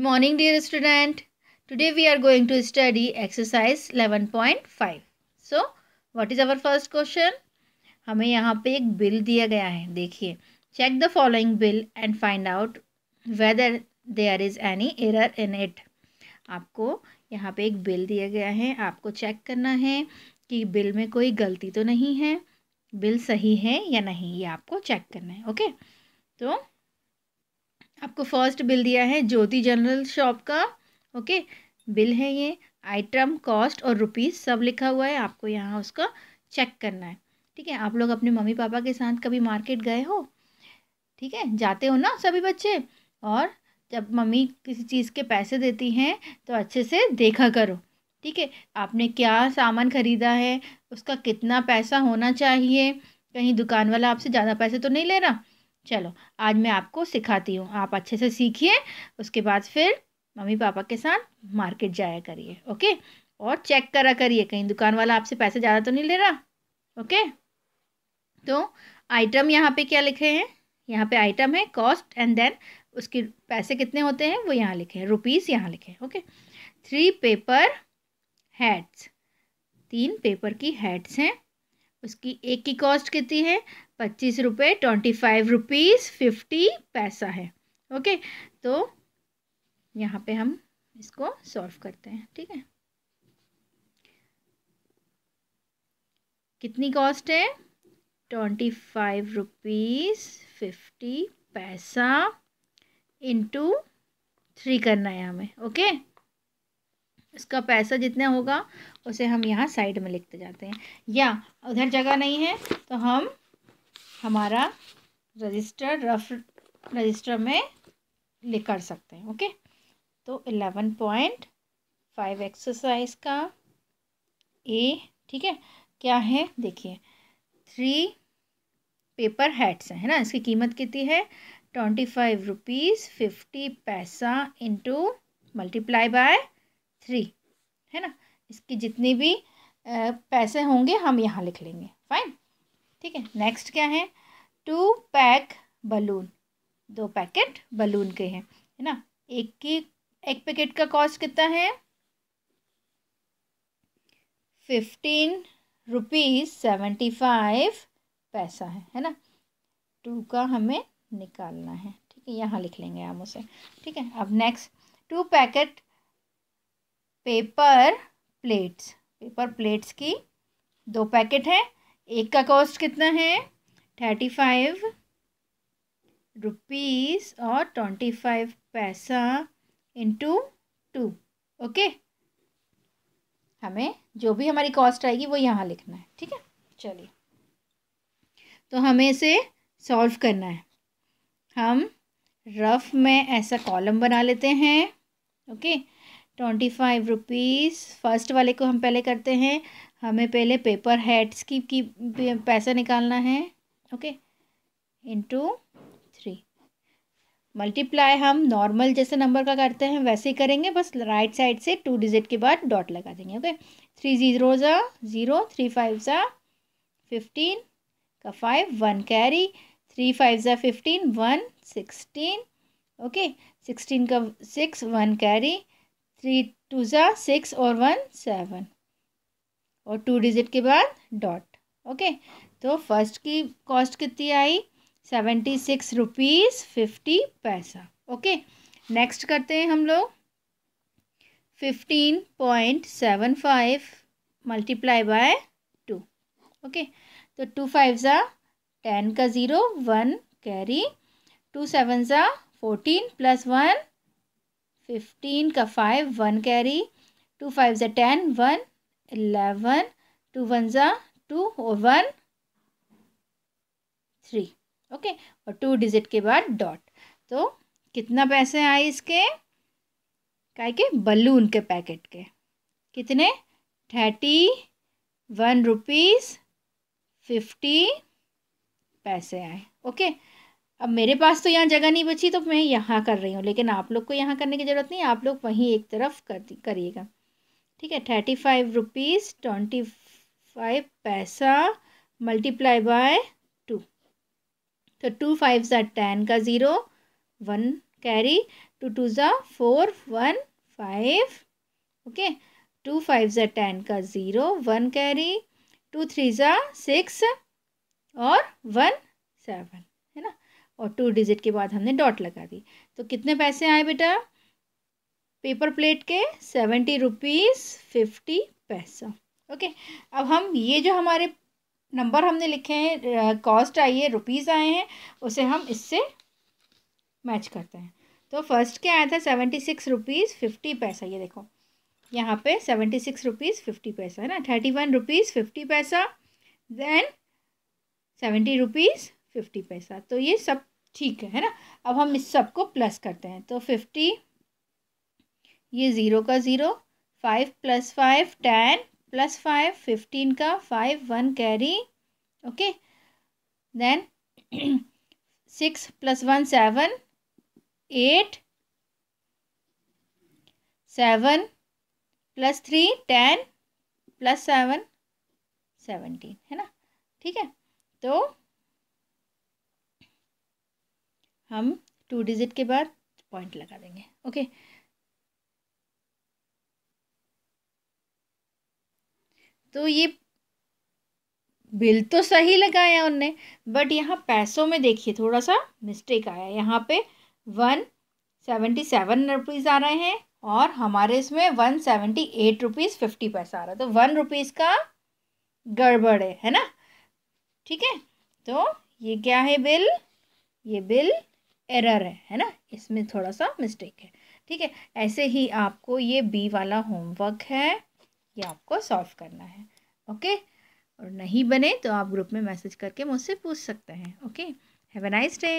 Good morning dear student. Today we are going to study exercise 11.5. So what is our first question? हमें यहाँ पे एक bill दिया गया है देखिए check the following bill and find out whether there is any error in it आपको यहाँ पे एक बिल दिया गया है आपको चेक करना है कि बिल में कोई गलती तो नहीं है बिल सही है या नहीं ये आपको चेक करना है ओके तो आपको फर्स्ट बिल दिया है ज्योति जनरल शॉप का ओके बिल है ये आइटम कॉस्ट और रुपीज़ सब लिखा हुआ है आपको यहाँ उसका चेक करना है ठीक है आप लोग अपने मम्मी पापा के साथ कभी मार्केट गए हो ठीक है जाते हो ना सभी बच्चे और जब मम्मी किसी चीज़ के पैसे देती हैं तो अच्छे से देखा करो ठीक है आपने क्या सामान ख़रीदा है उसका कितना पैसा होना चाहिए कहीं दुकान वाला आपसे ज़्यादा पैसे तो नहीं ले रहा चलो आज मैं आपको सिखाती हूँ आप अच्छे से सीखिए उसके बाद फिर मम्मी पापा के साथ मार्केट जाया करिए ओके और चेक करा करिए कहीं दुकान वाला आपसे पैसे ज़्यादा तो नहीं ले रहा ओके तो आइटम यहाँ पे क्या लिखे हैं यहाँ पे आइटम है कॉस्ट एंड देन उसके पैसे कितने होते हैं वो यहाँ लिखे हैं रुपीज़ यहाँ लिखे हैं ओके थ्री पेपर हैड्स तीन पेपर की हैड्स हैं उसकी एक की कॉस्ट कितनी है पच्चीस रुपये ट्वेंटी फाइव रुपीज़ फिफ्टी पैसा है ओके तो यहाँ पे हम इसको सॉल्व करते हैं ठीक है कितनी कॉस्ट है ट्वेंटी फाइव रुपीज़ फिफ्टी पैसा इंटू थ्री करना है हमें ओके उसका पैसा जितना होगा उसे हम यहाँ साइड में लिखते जाते हैं या उधर जगह नहीं है तो हम हमारा रजिस्टर रफ रजिस्टर में ले कर सकते हैं ओके तो एलेवन पॉइंट फाइव एक्सरसाइज का ए ठीक है क्या है देखिए थ्री पेपर हेड्स है ना इसकी कीमत कितनी है ट्वेंटी फाइव रुपीज़ फिफ्टी पैसा इंटू मल्टीप्लाई बाय थ्री है ना इसकी जितनी भी पैसे होंगे हम यहाँ लिख लेंगे फाइन ठीक है नेक्स्ट क्या है टू पैक बलून दो पैकेट बलून के हैं है ना एक की एक पैकेट का कॉस्ट कितना है फिफ्टीन रुपीज़ सेवेंटी फाइव पैसा है है ना टू का हमें निकालना है ठीक है यहाँ लिख लेंगे हम उसे ठीक है अब next two packet paper plates paper plates की दो पैकेट हैं एक का कॉस्ट कितना है थर्टी फाइव रुपीज़ और ट्वेंटी फाइव पैसा इंटू टू ओके हमें जो भी हमारी कॉस्ट आएगी वो यहाँ लिखना है ठीक है चलिए तो हमें इसे सॉल्व करना है हम रफ में ऐसा कॉलम बना लेते हैं okay okay? Twenty five rupees first वाले को हम पहले करते हैं हमें पहले पेपर हेड्स की की पैसा निकालना है ओके इंटू थ्री मल्टीप्लाई हम नॉर्मल जैसे नंबर का करते हैं वैसे ही करेंगे बस राइट साइड से टू डिजिट के बाद डॉट लगा देंगे ओके थ्री ज़ीरो ज़ा ज़ीरो थ्री फाइव ज़ा फिफ्टीन का five one carry three five ज़ा fifteen one sixteen okay sixteen का six one carry three two ज़ा सिक्स और वन सेवन और टू डिजिट के बाद डॉट ओके तो फर्स्ट की कॉस्ट कितनी आई सेवेंटी सिक्स रुपीज़ फिफ्टी पैसा ओके नेक्स्ट करते हैं हम लोग fifteen point seven five multiply by two okay तो टू फाइव ज़ा टेन का zero one carry two seven ज़ा फोर्टीन प्लस वन फिफ्टीन का five one carry two five ज़ा ten one eleven two one ज़ा टू और one three okay और two digit के बाद डॉट तो कितना पैसे आए इसके काय के बलून के पैकेट के कितने थर्टी वन रुपीज़ फिफ्टी पैसे आए ओके okay? अब मेरे पास तो यहाँ जगह नहीं बची तो मैं यहाँ कर रही हूँ लेकिन आप लोग को यहाँ करने की ज़रूरत नहीं आप लोग वहीं एक तरफ कर करिएगा ठीक है thirty five rupees twenty five पैसा मल्टीप्लाई बाय टू तो टू फाइव ज़ा टेन का zero one carry two two ज़ा four one five okay two five ज़ा टेन का zero one carry two three ज़ा सिक्स और वन सेवन और टू डिजिट के बाद हमने डॉट लगा दी तो कितने पैसे आए बेटा पेपर प्लेट के सेवेंटी रुपीज़ फिफ्टी पैसा ओके अब हम ये जो हमारे नंबर हमने लिखे हैं कॉस्ट आई है रुपीज़ आए हैं उसे हम इससे मैच करते हैं तो फर्स्ट क्या आया था सेवेंटी सिक्स रुपीज़ फिफ्टी पैसा ये देखो यहाँ पे सेवेंटी सिक्स रुपीज़ फिफ्टी पैसा है ना थर्टी वन रुपीज़ फिफ्टी पैसा देन सेवेंटी रुपीज़ फिफ्टी पैसा तो ये सब ठीक है है ना अब हम इस सब को प्लस करते हैं तो फिफ्टी ये ज़ीरो का zero five plus five ten plus five fifteen का five one carry okay then six plus one seven eight seven plus three ten plus seven seventeen है ना ठीक है तो हम टू डिजिट के बाद पॉइंट लगा देंगे ओके तो ये बिल तो सही लगाया उनने बट यहाँ पैसों में देखिए थोड़ा सा मिस्टेक आया यहाँ पे वन सेवेंटी सेवन रुपीज़ आ रहे हैं और हमारे इसमें one seventy eight rupees fifty पैसा आ रहा है तो वन रुपीज़ का गड़बड़ है है ना ठीक है तो ये क्या है बिल ये बिल एरर है है ना इसमें थोड़ा सा मिस्टेक है ठीक है ऐसे ही आपको ये बी वाला होमवर्क है ये आपको सॉल्व करना है ओके और नहीं बने तो आप ग्रुप में मैसेज करके मुझसे पूछ सकते हैं okay have a nice day